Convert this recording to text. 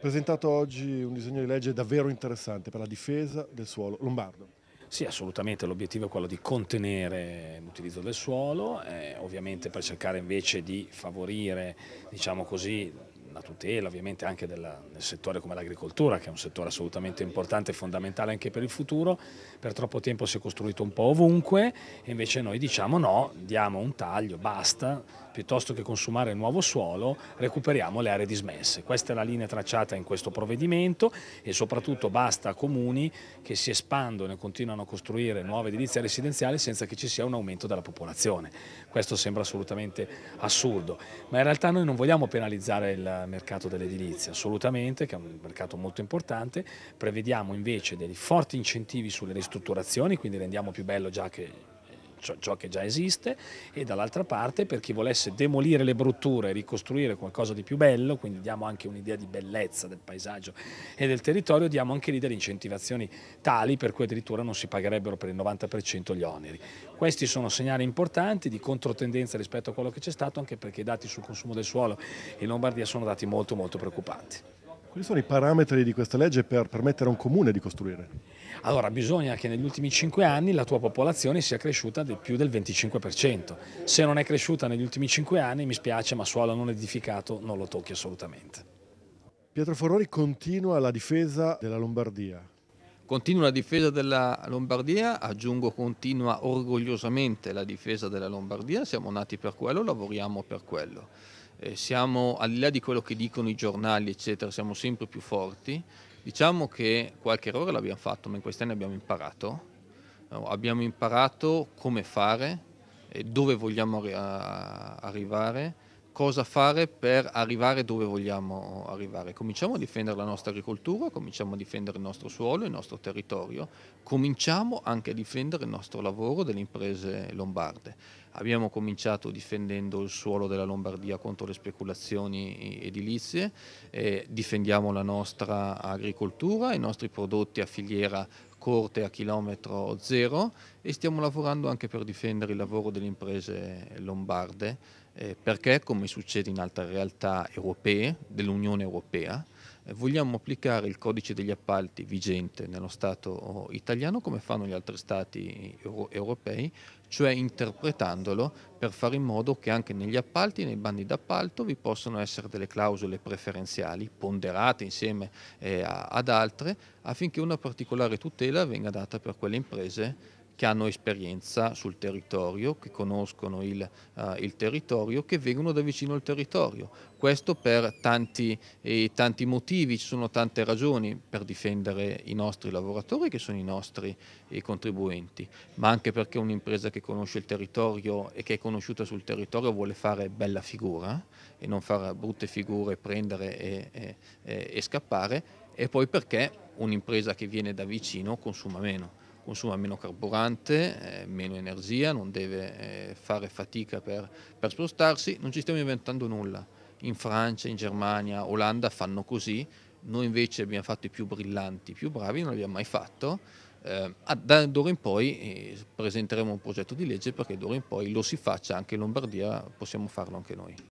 presentato oggi un disegno di legge davvero interessante per la difesa del suolo lombardo. Sì, assolutamente, l'obiettivo è quello di contenere l'utilizzo del suolo, eh, ovviamente per cercare invece di favorire, diciamo così, la tutela ovviamente anche della, del settore come l'agricoltura, che è un settore assolutamente importante e fondamentale anche per il futuro, per troppo tempo si è costruito un po' ovunque e invece noi diciamo no, diamo un taglio, basta, piuttosto che consumare nuovo suolo recuperiamo le aree dismesse. Questa è la linea tracciata in questo provvedimento e soprattutto basta a comuni che si espandono e continuano a costruire nuove edilizie residenziali senza che ci sia un aumento della popolazione. Questo sembra assolutamente assurdo, ma in realtà noi non vogliamo penalizzare il mercato dell'edilizia, assolutamente, che è un mercato molto importante, prevediamo invece dei forti incentivi sulle ristrutturazioni, quindi rendiamo più bello già che ciò che già esiste e dall'altra parte per chi volesse demolire le brutture e ricostruire qualcosa di più bello, quindi diamo anche un'idea di bellezza del paesaggio e del territorio, diamo anche lì delle incentivazioni tali per cui addirittura non si pagherebbero per il 90% gli oneri. Questi sono segnali importanti di controtendenza rispetto a quello che c'è stato anche perché i dati sul consumo del suolo in Lombardia sono dati molto molto preoccupanti. Quali sono i parametri di questa legge per permettere a un comune di costruire? Allora bisogna che negli ultimi 5 anni la tua popolazione sia cresciuta di più del 25%. Se non è cresciuta negli ultimi 5 anni mi spiace ma suolo non edificato non lo tocchi assolutamente. Pietro Forori continua la difesa della Lombardia. Continua la difesa della Lombardia, aggiungo continua orgogliosamente la difesa della Lombardia, siamo nati per quello, lavoriamo per quello eh, siamo al di là di quello che dicono i giornali, eccetera, siamo sempre più forti. Diciamo che qualche errore l'abbiamo fatto, ma in questi anni abbiamo imparato. Eh, abbiamo imparato come fare, dove vogliamo arri arrivare cosa fare per arrivare dove vogliamo arrivare. Cominciamo a difendere la nostra agricoltura, cominciamo a difendere il nostro suolo, il nostro territorio, cominciamo anche a difendere il nostro lavoro delle imprese lombarde. Abbiamo cominciato difendendo il suolo della Lombardia contro le speculazioni edilizie, eh, difendiamo la nostra agricoltura, i nostri prodotti a filiera corte a chilometro zero e stiamo lavorando anche per difendere il lavoro delle imprese lombarde eh, perché, come succede in altre realtà europee, dell'Unione Europea, eh, vogliamo applicare il codice degli appalti vigente nello Stato oh, italiano come fanno gli altri Stati eh, euro europei, cioè interpretandolo per fare in modo che anche negli appalti, nei bandi d'appalto, vi possano essere delle clausole preferenziali ponderate insieme eh, ad altre affinché una particolare tutela venga data per quelle imprese che hanno esperienza sul territorio, che conoscono il, uh, il territorio, che vengono da vicino al territorio. Questo per tanti, eh, tanti, motivi, ci sono tante ragioni per difendere i nostri lavoratori che sono i nostri eh, contribuenti, ma anche perché un'impresa che conosce il territorio e che è conosciuta sul territorio vuole fare bella figura eh, e non fare brutte figure, prendere e, e, e, e scappare e poi perché un'impresa che viene da vicino consuma meno consuma meno carburante, eh, meno energia, non deve eh, fare fatica per, per spostarsi, non ci stiamo inventando nulla. In Francia, in Germania, Olanda fanno così, noi invece abbiamo fatto i più brillanti, i più bravi, non l'abbiamo mai fatto. Eh, da d'ora in poi eh, presenteremo un progetto di legge perché d'ora in poi lo si faccia anche in Lombardia, possiamo farlo anche noi.